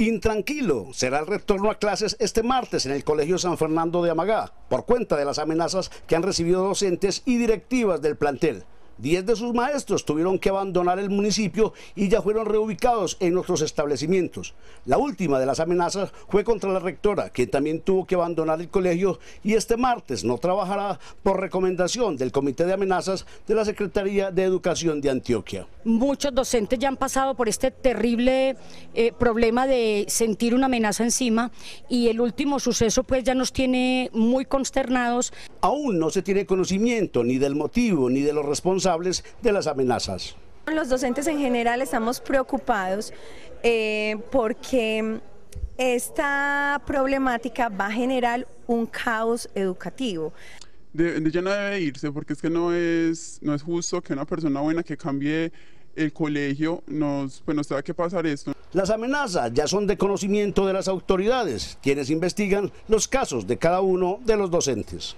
Intranquilo será el retorno a clases este martes en el Colegio San Fernando de Amagá, por cuenta de las amenazas que han recibido docentes y directivas del plantel. Diez de sus maestros tuvieron que abandonar el municipio y ya fueron reubicados en otros establecimientos. La última de las amenazas fue contra la rectora, quien también tuvo que abandonar el colegio y este martes no trabajará por recomendación del Comité de Amenazas de la Secretaría de Educación de Antioquia. Muchos docentes ya han pasado por este terrible eh, problema de sentir una amenaza encima y el último suceso pues ya nos tiene muy consternados. Aún no se tiene conocimiento ni del motivo ni de los responsables de las amenazas. Los docentes en general estamos preocupados eh, porque esta problemática va a generar un caos educativo. De, ya no debe irse porque es que no es, no es justo que una persona buena que cambie el colegio nos, pues nos tenga que pasar esto. Las amenazas ya son de conocimiento de las autoridades, quienes investigan los casos de cada uno de los docentes.